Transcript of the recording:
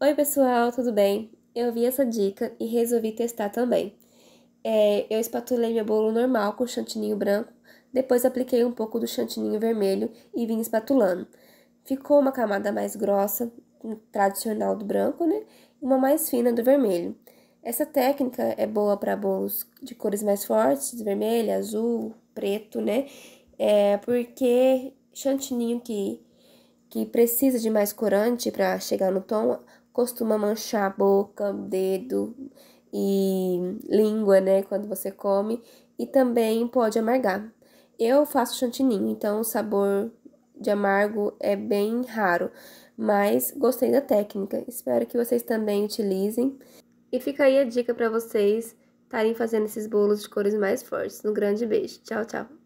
Oi, pessoal, tudo bem? Eu vi essa dica e resolvi testar também. É, eu espatulei meu bolo normal com chantininho branco, depois apliquei um pouco do chantininho vermelho e vim espatulando. Ficou uma camada mais grossa, tradicional do branco, né? E uma mais fina do vermelho. Essa técnica é boa para bolos de cores mais fortes, vermelho, azul, preto, né? É porque chantininho que, que precisa de mais corante para chegar no tom, costuma manchar a boca, dedo e língua, né, quando você come, e também pode amargar. Eu faço chantininho, então o sabor de amargo é bem raro, mas gostei da técnica. Espero que vocês também utilizem. E fica aí a dica para vocês estarem fazendo esses bolos de cores mais fortes. Um grande beijo. Tchau, tchau.